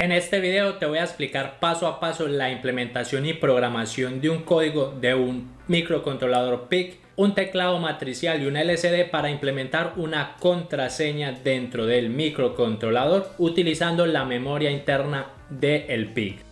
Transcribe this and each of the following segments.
En este video te voy a explicar paso a paso la implementación y programación de un código de un microcontrolador PIC, un teclado matricial y un LCD para implementar una contraseña dentro del microcontrolador utilizando la memoria interna del PIC.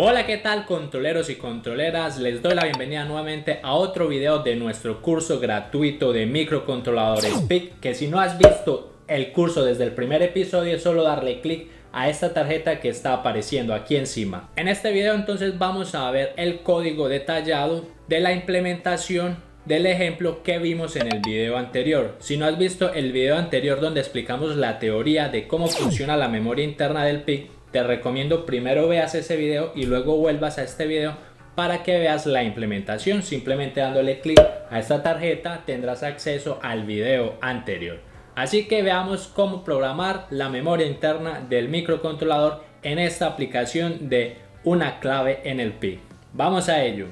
Hola, ¿qué tal controleros y controleras? Les doy la bienvenida nuevamente a otro video de nuestro curso gratuito de microcontroladores PIC, que si no has visto el curso desde el primer episodio es solo darle clic a esta tarjeta que está apareciendo aquí encima. En este video entonces vamos a ver el código detallado de la implementación del ejemplo que vimos en el video anterior. Si no has visto el video anterior donde explicamos la teoría de cómo funciona la memoria interna del PIC, te recomiendo primero veas ese video y luego vuelvas a este video para que veas la implementación. Simplemente dándole clic a esta tarjeta tendrás acceso al video anterior. Así que veamos cómo programar la memoria interna del microcontrolador en esta aplicación de una clave en el PI. Vamos a ello.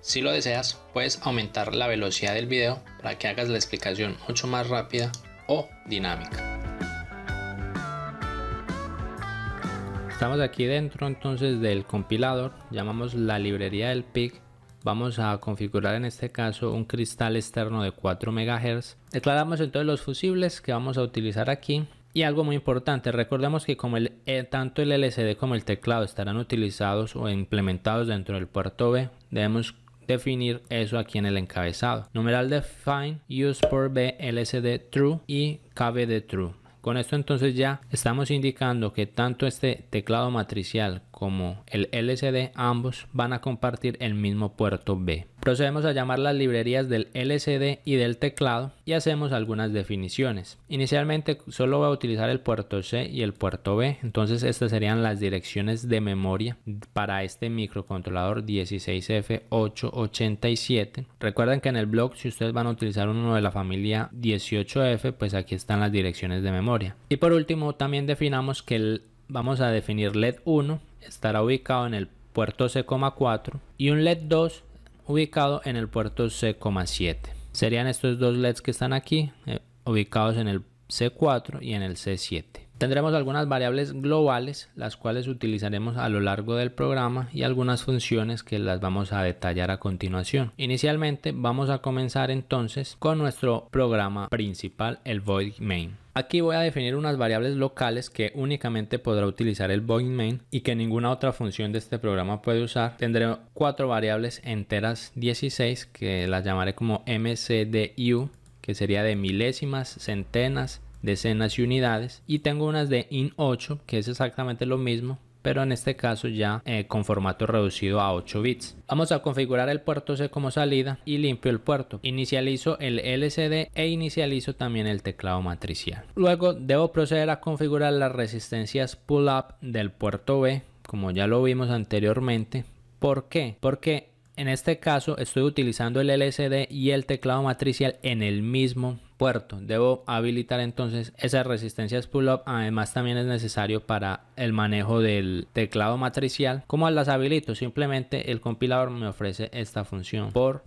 Si lo deseas, puedes aumentar la velocidad del video para que hagas la explicación mucho más rápida o dinámica. Estamos aquí dentro entonces del compilador, llamamos la librería del PIC. Vamos a configurar en este caso un cristal externo de 4 MHz. Declaramos entonces los fusibles que vamos a utilizar aquí. Y algo muy importante, recordemos que como eh, tanto el LCD como el teclado estarán utilizados o implementados dentro del puerto B, debemos definir eso aquí en el encabezado. Numeral define use por B LCD true y KB de true. Con esto entonces ya estamos indicando que tanto este teclado matricial como el LCD ambos van a compartir el mismo puerto B. Procedemos a llamar las librerías del LCD y del teclado y hacemos algunas definiciones. Inicialmente solo va a utilizar el puerto C y el puerto B, entonces estas serían las direcciones de memoria para este microcontrolador 16F887. Recuerden que en el blog si ustedes van a utilizar uno de la familia 18F, pues aquí están las direcciones de memoria. Y por último también definamos que vamos a definir LED 1, estará ubicado en el puerto C,4 y un LED 2 ubicado en el puerto C7, Serían estos dos LEDs que están aquí, eh, ubicados en el C4 y en el C7. Tendremos algunas variables globales, las cuales utilizaremos a lo largo del programa y algunas funciones que las vamos a detallar a continuación. Inicialmente vamos a comenzar entonces con nuestro programa principal, el void main. Aquí voy a definir unas variables locales que únicamente podrá utilizar el void main y que ninguna otra función de este programa puede usar. Tendré cuatro variables enteras 16 que las llamaré como mcdu que sería de milésimas, centenas, decenas y unidades. Y tengo unas de IN8, que es exactamente lo mismo, pero en este caso ya eh, con formato reducido a 8 bits. Vamos a configurar el puerto C como salida y limpio el puerto. Inicializo el LCD e inicializo también el teclado matricial. Luego debo proceder a configurar las resistencias pull-up del puerto B, como ya lo vimos anteriormente. ¿Por qué? Porque en este caso estoy utilizando el LCD y el teclado matricial en el mismo puerto. Debo habilitar entonces esas resistencias pull-up. Además también es necesario para el manejo del teclado matricial. ¿Cómo las habilito? Simplemente el compilador me ofrece esta función por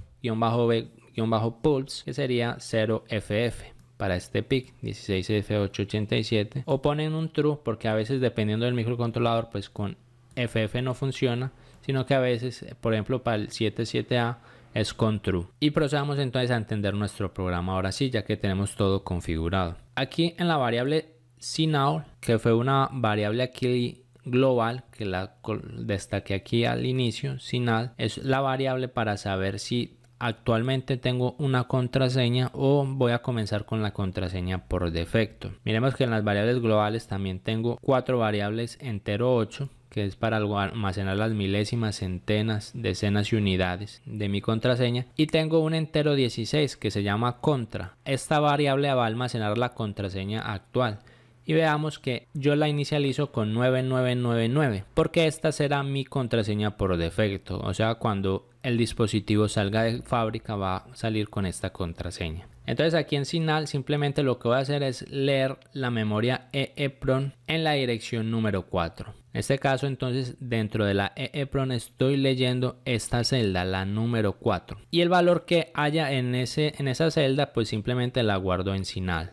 pulse que sería 0FF para este PIC 16F887 o ponen un true porque a veces dependiendo del microcontrolador pues con FF no funciona sino que a veces, por ejemplo, para el 77A es con true. Y procedamos entonces a entender nuestro programa ahora sí, ya que tenemos todo configurado. Aquí en la variable CNOW, que fue una variable aquí global que la destaque aquí al inicio, sinal es la variable para saber si actualmente tengo una contraseña o voy a comenzar con la contraseña por defecto. Miremos que en las variables globales también tengo cuatro variables entero 8 que es para almacenar las milésimas, centenas, decenas y unidades de mi contraseña. Y tengo un entero 16 que se llama contra. Esta variable va a almacenar la contraseña actual y veamos que yo la inicializo con 9999 porque esta será mi contraseña por defecto, o sea cuando el dispositivo salga de fábrica va a salir con esta contraseña. Entonces aquí en SINAL simplemente lo que voy a hacer es leer la memoria EEPROM en la dirección número 4. En este caso entonces dentro de la EEPROM estoy leyendo esta celda, la número 4. Y el valor que haya en, ese, en esa celda pues simplemente la guardo en Signal.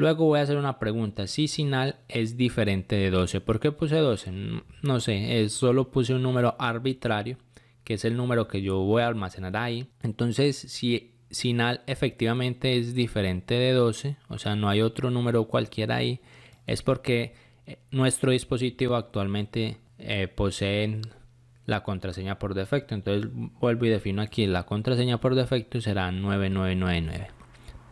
Luego voy a hacer una pregunta, si sinal es diferente de 12. ¿Por qué puse 12? No sé, solo puse un número arbitrario, que es el número que yo voy a almacenar ahí. Entonces, si sinal efectivamente es diferente de 12, o sea, no hay otro número cualquiera ahí, es porque eh, nuestro dispositivo actualmente eh, posee la contraseña por defecto. Entonces vuelvo y defino aquí, la contraseña por defecto será 9999.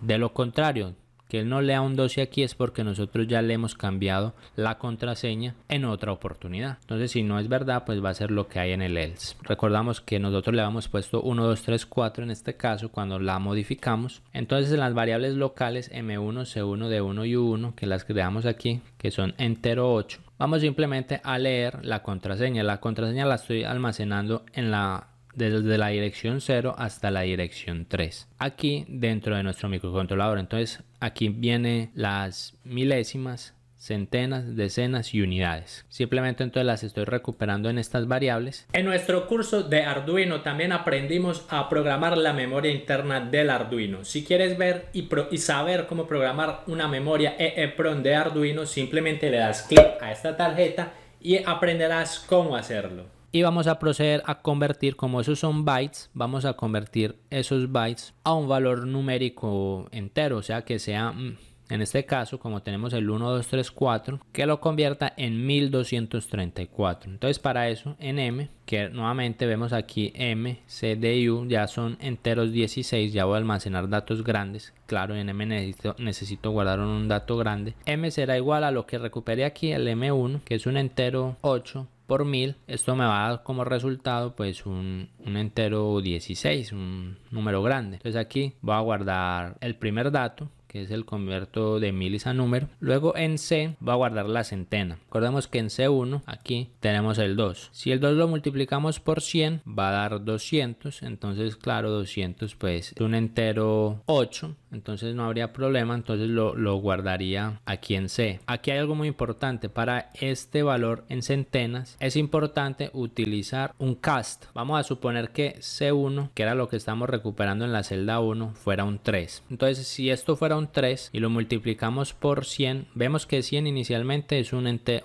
De lo contrario, que él no lea un 12 aquí es porque nosotros ya le hemos cambiado la contraseña en otra oportunidad. Entonces, si no es verdad, pues va a ser lo que hay en el else. Recordamos que nosotros le hemos puesto 1, 2, 3, 4 en este caso cuando la modificamos. Entonces, en las variables locales M1, C1, D1 y U1, que las creamos aquí, que son entero 8, vamos simplemente a leer la contraseña. La contraseña la estoy almacenando en la desde la dirección 0 hasta la dirección 3 aquí dentro de nuestro microcontrolador entonces aquí vienen las milésimas centenas, decenas y unidades. Simplemente entonces las estoy recuperando en estas variables. En nuestro curso de Arduino también aprendimos a programar la memoria interna del Arduino. Si quieres ver y, saber cómo programar una memoria EEPROM de Arduino, simplemente le das clic a esta tarjeta y aprenderás cómo hacerlo y vamos a proceder a convertir, como esos son bytes, vamos a convertir esos bytes a un valor numérico entero, o sea que sea, mm, en este caso, como tenemos el 1, 2, 3, 4 que lo convierta en 1234. Entonces para eso en M, que nuevamente vemos aquí M, CDU, ya son enteros 16, ya voy a almacenar datos grandes, claro en M necesito, necesito guardar un dato grande, M será igual a lo que recuperé aquí, el M1, que es un entero 8, por mil esto me va a dar como resultado pues un, un, entero 16, un número grande. Entonces aquí voy a guardar el primer dato que es el convierto de milis a número. Luego en C va a guardar la centena. Recordemos que en C1 aquí tenemos el 2. Si el 2 lo multiplicamos por 100 va a dar 200. Entonces claro 200 pues es un entero 8. Entonces no habría problema. Entonces lo, lo guardaría aquí en C. Aquí hay algo muy importante. Para este valor en centenas es importante utilizar un cast. Vamos a suponer que C1 que era lo que estamos recuperando en la celda 1 fuera un 3. Entonces si esto fuera 3 y lo multiplicamos por 100, vemos que 100 inicialmente es un, eh,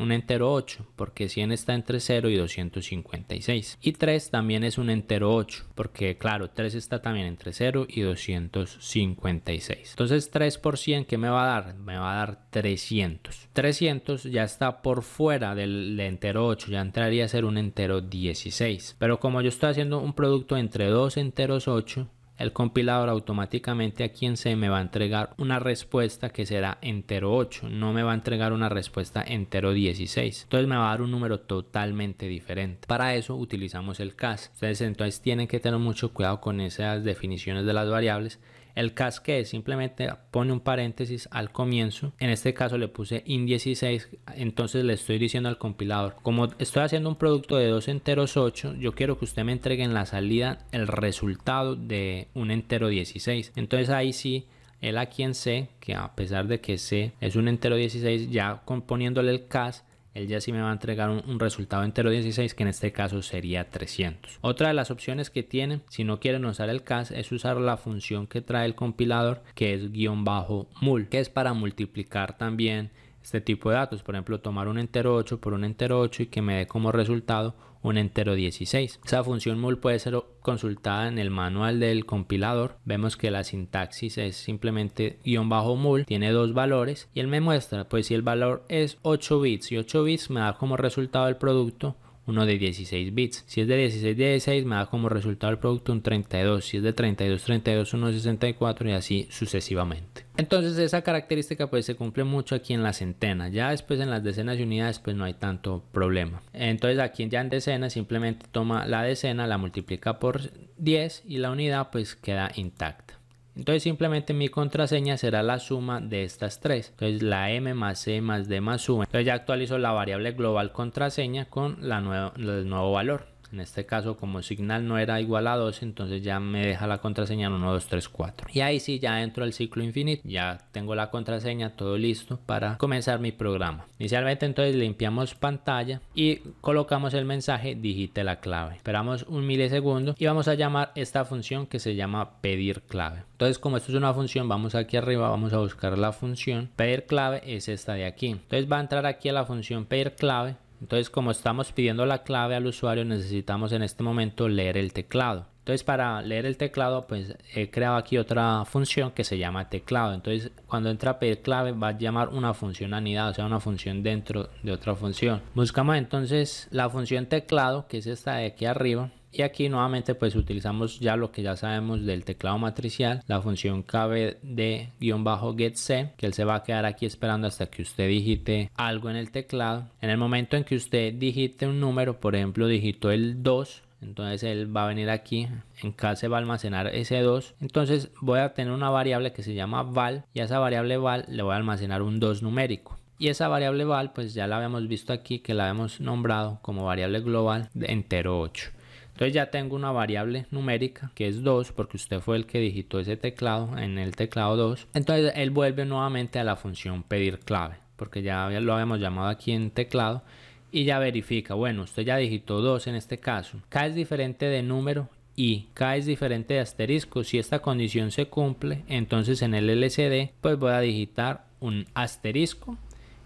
un, entero 8, porque 100 está entre 0 y 256. Y 3 también es un entero 8, porque claro, 3 está también entre 0 y 256. Entonces 3 por 100, ¿qué me va a dar? Me va a dar 300. 300 ya está por fuera del, entero 8, ya entraría a ser un entero 16. Pero como yo estoy haciendo un producto entre 2 enteros 8, el compilador automáticamente aquí en C me va a entregar una respuesta que será entero 8, no me va a entregar una respuesta entero 16. Entonces me va a dar un número totalmente diferente. Para eso utilizamos el CAS. Ustedes entonces tienen que tener mucho cuidado con esas definiciones de las variables el CAS que simplemente pone un paréntesis al comienzo. En este caso le puse IN16, entonces le estoy diciendo al compilador, como estoy haciendo un producto de dos enteros 8, yo quiero que usted me entregue en la salida el resultado de un entero 16. Entonces ahí sí él a quien C, que a pesar de que C es un entero 16, ya componiéndole el CAS, él ya sí me va a entregar un, resultado entero 16 que en este caso sería 300. Otra de las opciones que tienen si no quieren usar el CAS es usar la función que trae el compilador que es guión bajo mul que es para multiplicar también este tipo de datos. Por ejemplo, tomar un entero 8 por un entero 8 y que me dé como resultado un entero 16. Esa función mul puede ser consultada en el manual del compilador. Vemos que la sintaxis es simplemente guión bajo mul, tiene dos valores y él me muestra, pues si el valor es 8 bits y 8 bits me da como resultado el producto uno de 16 bits. Si es de 16, 16 me da como resultado el producto un 32. Si es de 32, 32, 1, 64 y así sucesivamente. Entonces esa característica pues se cumple mucho aquí en las centenas. Ya después en las decenas y unidades pues no hay tanto problema. Entonces aquí ya en decenas simplemente toma la decena, la multiplica por 10 y la unidad pues queda intacta. Entonces simplemente mi contraseña será la suma de estas tres. Entonces la M más C más D más U. Entonces ya actualizo la variable global contraseña con el nuevo valor. En este caso, como Signal no era igual a 2, entonces ya me deja la contraseña en 1, 2, 3, 4. Y ahí sí ya entro al ciclo infinito. Ya tengo la contraseña, todo listo para comenzar mi programa. Inicialmente entonces limpiamos pantalla y colocamos el mensaje digite la clave. Esperamos un milisegundo y vamos a llamar esta función que se llama pedir clave. Entonces como esto es una función, vamos aquí arriba, vamos a buscar la función. Pedir clave es esta de aquí. Entonces va a entrar aquí a la función pedir clave entonces, como estamos pidiendo la clave al usuario, necesitamos en este momento leer el teclado. Entonces, para leer el teclado, pues he creado aquí otra función que se llama teclado. Entonces, cuando entra a pedir clave, va a llamar una función anidada, o sea, una función dentro de otra función. Buscamos entonces la función teclado, que es esta de aquí arriba y aquí nuevamente pues utilizamos ya lo que ya sabemos del teclado matricial la función kbd-getC que él se va a quedar aquí esperando hasta que usted digite algo en el teclado en el momento en que usted digite un número por ejemplo digito el 2 entonces él va a venir aquí en K se va a almacenar ese 2 entonces voy a tener una variable que se llama val y a esa variable val le voy a almacenar un 2 numérico y esa variable val pues ya la habíamos visto aquí que la habíamos nombrado como variable global de entero 8 entonces ya tengo una variable numérica que es 2 porque usted fue el que digitó ese teclado en el teclado 2. Entonces él vuelve nuevamente a la función pedir clave porque ya lo habíamos llamado aquí en teclado y ya verifica, bueno, usted ya digitó 2 en este caso. K es diferente de número y K es diferente de asterisco. Si esta condición se cumple, entonces en el LCD pues voy a digitar un asterisco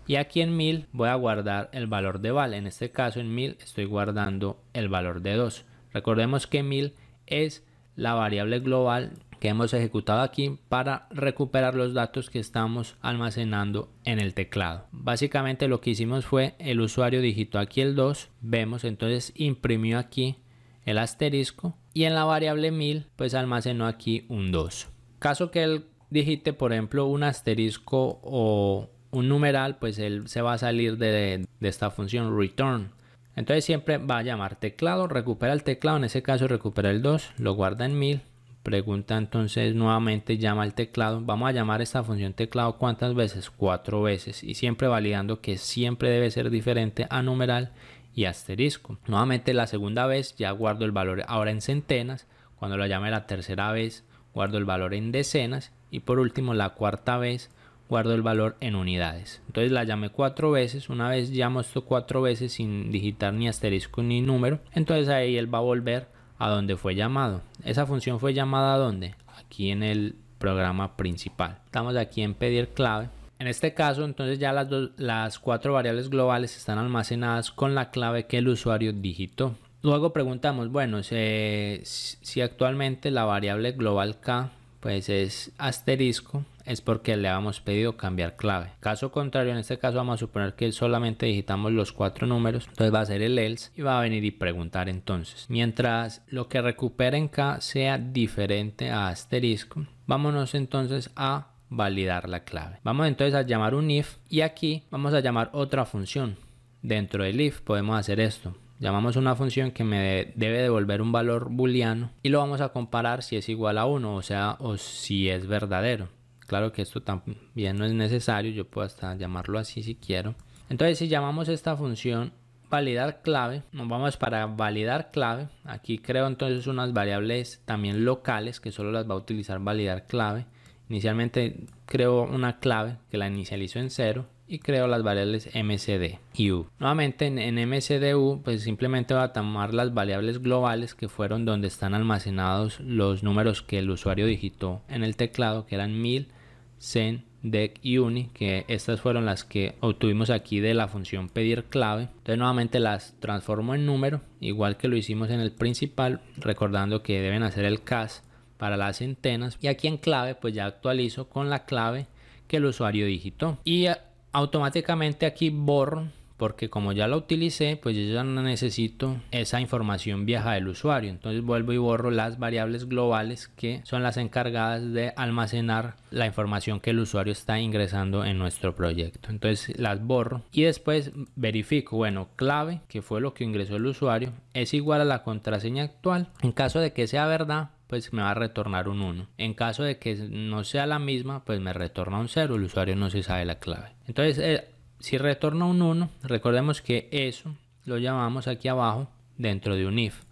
y aquí en 1000 voy a guardar el valor de val. En este caso en 1000 estoy guardando el valor de 2. Recordemos que 1000 es la variable global que hemos ejecutado aquí para recuperar los datos que estamos almacenando en el teclado. Básicamente lo que hicimos fue el usuario digitó aquí el 2, vemos entonces imprimió aquí el asterisco y en la variable 1000 pues almacenó aquí un 2. Caso que él digite por ejemplo un asterisco o un numeral pues él se va a salir de esta función return entonces siempre va a llamar teclado, recupera el teclado, en ese caso recupera el 2, lo guarda en 1000, pregunta entonces nuevamente llama al teclado, vamos a llamar esta función teclado cuántas veces, cuatro veces y siempre validando que siempre debe ser diferente a numeral y asterisco. Nuevamente la segunda vez ya guardo el valor ahora en centenas, cuando lo llame la tercera vez guardo el valor en decenas y por último la cuarta vez guardo el valor en unidades. Entonces la llamé cuatro veces, una vez llamo esto cuatro veces sin digitar ni asterisco ni número, entonces ahí él va a volver a donde fue llamado. Esa función fue llamada a dónde? Aquí en el programa principal. Estamos aquí en pedir clave. En este caso, entonces ya las, las cuatro variables globales están almacenadas con la clave que el usuario digitó. Luego preguntamos, bueno, si, si actualmente la variable global K pues es asterisco, es porque le habíamos pedido cambiar clave. Caso contrario, en este caso vamos a suponer que solamente digitamos los cuatro números, entonces va a ser el else y va a venir y preguntar entonces. Mientras lo que recupera en K sea diferente a asterisco, vámonos entonces a validar la clave. Vamos entonces a llamar un if y aquí vamos a llamar otra función. Dentro del if podemos hacer esto llamamos una función que me debe devolver un valor booleano y lo vamos a comparar si es igual a 1 o sea o si es verdadero Claro que esto también no es necesario, yo puedo hasta llamarlo así si quiero. Entonces si llamamos esta función validar clave, nos vamos para validar clave. Aquí creo entonces unas variables también locales que solo las va a utilizar validar clave. Inicialmente creo una clave que la inicializo en cero y creo las variables mcd y u. Nuevamente en, mcd u pues simplemente va a tomar las variables globales que fueron donde están almacenados los números que el usuario digitó en el teclado que eran 1000 sen, dec y uni, que estas fueron las que obtuvimos aquí de la función pedir clave. Entonces nuevamente las transformo en número, igual que lo hicimos en el principal, recordando que deben hacer el CAS para las centenas. Y aquí en clave, pues ya actualizo con la clave que el usuario digitó. Y eh, automáticamente aquí borro porque como ya la utilicé, pues yo ya no necesito esa información vieja del usuario. Entonces vuelvo y borro las variables globales que son las encargadas de almacenar la información que el usuario está ingresando en nuestro proyecto. Entonces las borro y después verifico, bueno, clave, que fue lo que ingresó el usuario, es igual a la contraseña actual. En caso de que sea verdad, pues me va a retornar un 1. En caso de que no sea la misma, pues me retorna un 0. El usuario no se sabe la clave. Entonces, eh, si retorna un 1, recordemos que eso lo llamamos aquí abajo dentro de un if.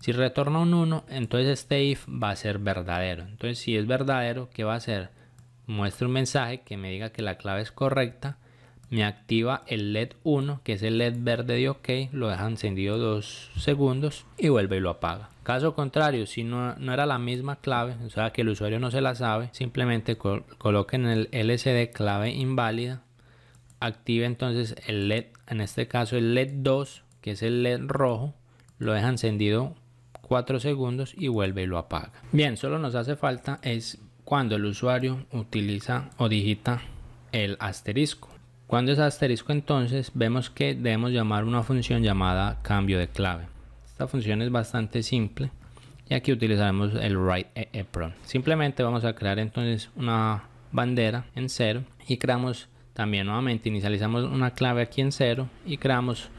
Si retorna un 1, entonces este if va a ser verdadero. Entonces si es verdadero, ¿qué va a hacer? Muestra un mensaje que me diga que la clave es correcta. Me activa el LED 1, que es el LED verde de OK, lo deja encendido dos segundos y vuelve y lo apaga. Caso contrario, si no, era la misma clave, o sea que el usuario no se la sabe, simplemente coloque en el LCD clave inválida active entonces el LED, en este caso el LED 2, que es el LED rojo, lo deja encendido 4 segundos y vuelve y lo apaga. Bien, solo nos hace falta es cuando el usuario utiliza o digita el asterisco. Cuando es asterisco entonces vemos que debemos llamar una función llamada cambio de clave. Esta función es bastante simple y aquí utilizaremos el write e-, Simplemente vamos a crear entonces una bandera en cero y creamos también nuevamente inicializamos una clave aquí en 0 y creamos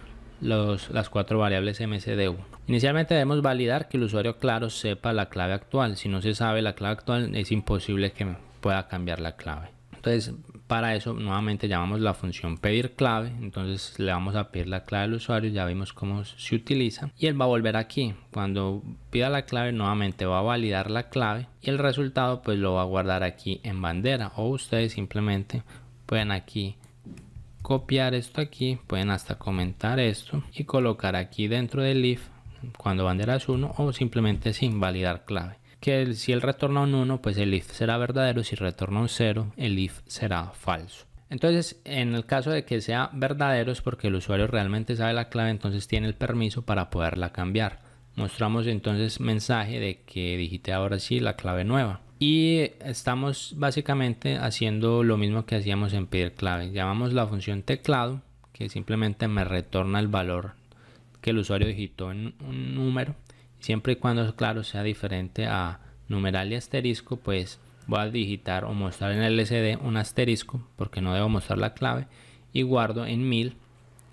los, las cuatro variables mcd Inicialmente debemos validar que el usuario claro sepa la clave actual. Si no se sabe la clave actual es imposible que pueda cambiar la clave. Entonces para eso nuevamente llamamos la función pedir clave. Entonces le vamos a pedir la clave del usuario. Ya vimos cómo se utiliza. Y él va a volver aquí. Cuando pida la clave nuevamente va a validar la clave. Y el resultado pues lo va a guardar aquí en bandera. O ustedes simplemente pueden aquí copiar esto aquí, pueden hasta comentar esto y colocar aquí dentro del if cuando banderas uno 1 o simplemente sin validar clave. Que si él retorna un 1, pues el if será verdadero, si retorna un 0, el if será falso. Entonces, en el caso de que sea verdadero es porque el usuario realmente sabe la clave, entonces tiene el permiso para poderla cambiar. Mostramos entonces mensaje de que digite ahora sí la clave nueva. Y estamos básicamente haciendo lo mismo que hacíamos en pedir clave. Llamamos la función teclado, que simplemente me retorna el valor que el usuario digitó en un número. Siempre y cuando, claro, sea diferente a numeral y asterisco, pues voy a digitar o mostrar en el LCD un asterisco, porque no debo mostrar la clave, y guardo en mil,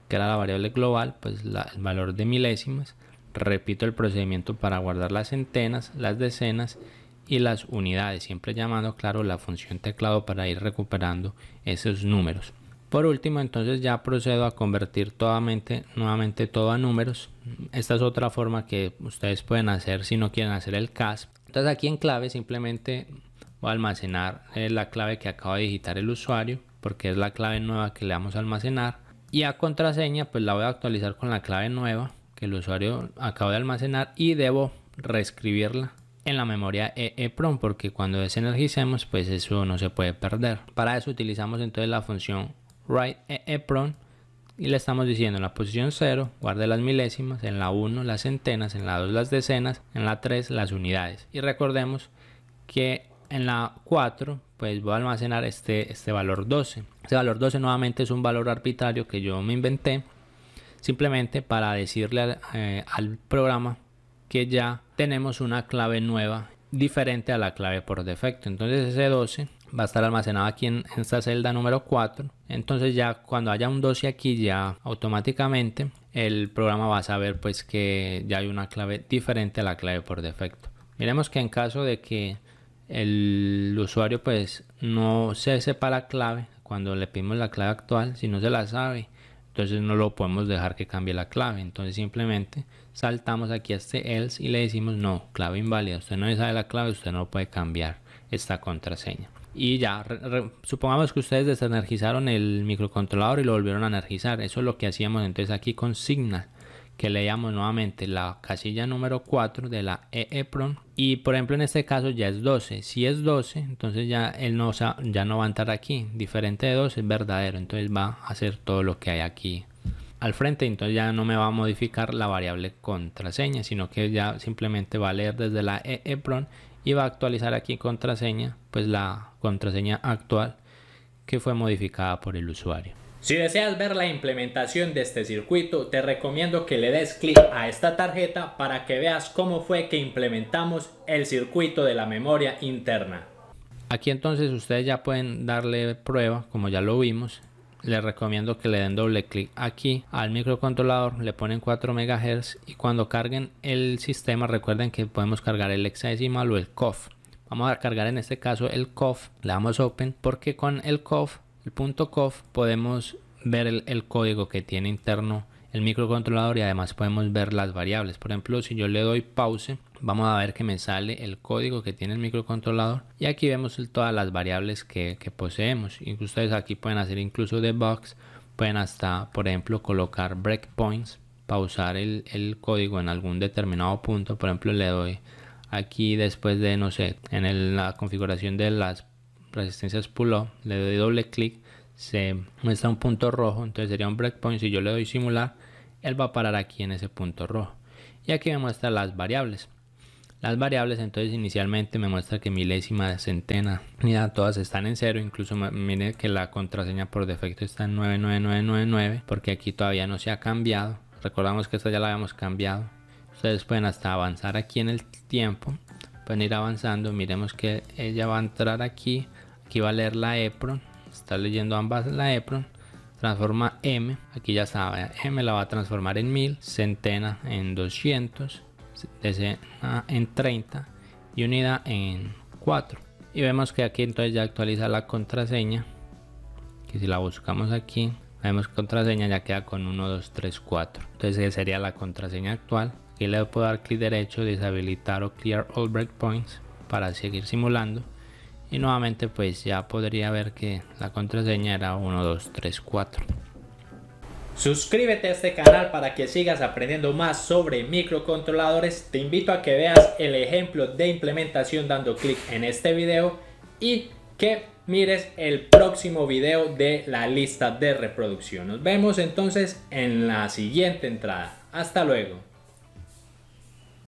que era la variable global, pues el valor de milésimas. Repito el procedimiento para guardar las centenas, las decenas y las unidades, siempre llamando, claro, la función teclado para ir recuperando esos números. Por último, entonces ya procedo a convertir totalmente, nuevamente todo a números. Esta es otra forma que ustedes pueden hacer si no quieren hacer el CAS. Entonces aquí en clave simplemente voy a almacenar eh, la clave que acaba de digitar el usuario, porque es la clave nueva que le vamos a almacenar. Y a contraseña, pues la voy a actualizar con la clave nueva que el usuario acaba de almacenar y debo reescribirla en la memoria EEPROM porque cuando desenergicemos pues eso no se puede perder. Para eso utilizamos entonces la función write EEPROM y le estamos diciendo en la posición 0 guarde las milésimas, en la 1 las centenas, en la 2 las decenas, en la 3 las unidades. Y recordemos que en la 4 pues voy a almacenar este, este valor 12. Este valor 12 nuevamente es un valor arbitrario que yo me inventé simplemente para decirle al eh, programa que ya tenemos una clave nueva diferente a la clave por defecto. Entonces ese 12 va a estar almacenado aquí en, esta celda número 4. Entonces ya cuando haya un 12 aquí ya automáticamente el programa va a saber pues que ya hay una clave diferente a la clave por defecto. Miremos que en caso de que el usuario pues no se sepa la clave cuando le pedimos la clave actual, si no se la sabe, entonces no lo podemos dejar que cambie la clave. Entonces simplemente saltamos aquí a este else y le decimos no, clave inválida, usted no sabe la clave, usted no puede cambiar esta contraseña. Y ya, supongamos que ustedes desenergizaron el microcontrolador y lo volvieron a energizar. Eso es lo que hacíamos entonces aquí con Signal, que leíamos nuevamente la casilla número 4 de la EEPROM. Y por ejemplo en este caso ya es 12. Si es 12, entonces ya él no, ya no va a entrar aquí. Diferente de 12 es verdadero, entonces va a hacer todo lo que hay aquí al frente, entonces ya no me va a modificar la variable contraseña, sino que ya simplemente va a leer desde la EEPROM y va a actualizar aquí contraseña, pues la contraseña actual que fue modificada por el usuario. Si deseas ver la implementación de este circuito, te recomiendo que le des clic a esta tarjeta para que veas cómo fue que implementamos el circuito de la memoria interna. Aquí entonces ustedes ya pueden darle prueba, como ya lo vimos, les recomiendo que le den doble clic aquí al microcontrolador, le ponen 4 MHz y cuando carguen el sistema recuerden que podemos cargar el hexadecimal o el COF. Vamos a cargar en este caso el COF, le damos Open porque con el COF, el punto COF, podemos ver el, el código que tiene interno el microcontrolador y además podemos ver las variables. Por ejemplo, si yo le doy pause, Vamos a ver que me sale el código que tiene el microcontrolador y aquí vemos todas las variables que, poseemos. Y ustedes aquí pueden hacer incluso debugs, pueden hasta, por ejemplo, colocar breakpoints, pausar el, código en algún determinado punto. Por ejemplo, le doy aquí después de, no sé, en la configuración de las resistencias pull-off, le doy doble clic, se muestra un punto rojo, entonces sería un breakpoint. Si yo le doy simular, él va a parar aquí en ese punto rojo. Y aquí me muestra las variables. Las variables entonces inicialmente me muestra que milésima de centena, mira todas están en cero, incluso mire que la contraseña por defecto está en 99999 porque aquí todavía no se ha cambiado. Recordamos que esta ya la habíamos cambiado. Ustedes pueden hasta avanzar aquí en el tiempo, pueden ir avanzando, miremos que ella va a entrar aquí, aquí va a leer la EPRON, está leyendo ambas la EPRON, transforma M, aquí ya sabe, M la va a transformar en mil centena en 200, decena en 30 y unida en 4 y vemos que aquí entonces ya actualiza la contraseña que si la buscamos aquí vemos contraseña ya queda con 1 2 3 4 entonces sería la contraseña actual aquí le puedo dar clic derecho deshabilitar o clear all breakpoints para seguir simulando y nuevamente pues ya podría ver que la contraseña era 1 2 3 4 Suscríbete a este canal para que sigas aprendiendo más sobre microcontroladores. Te invito a que veas el ejemplo de implementación dando clic en este video y que mires el próximo video de la lista de reproducción. Nos vemos entonces en la siguiente entrada. Hasta luego.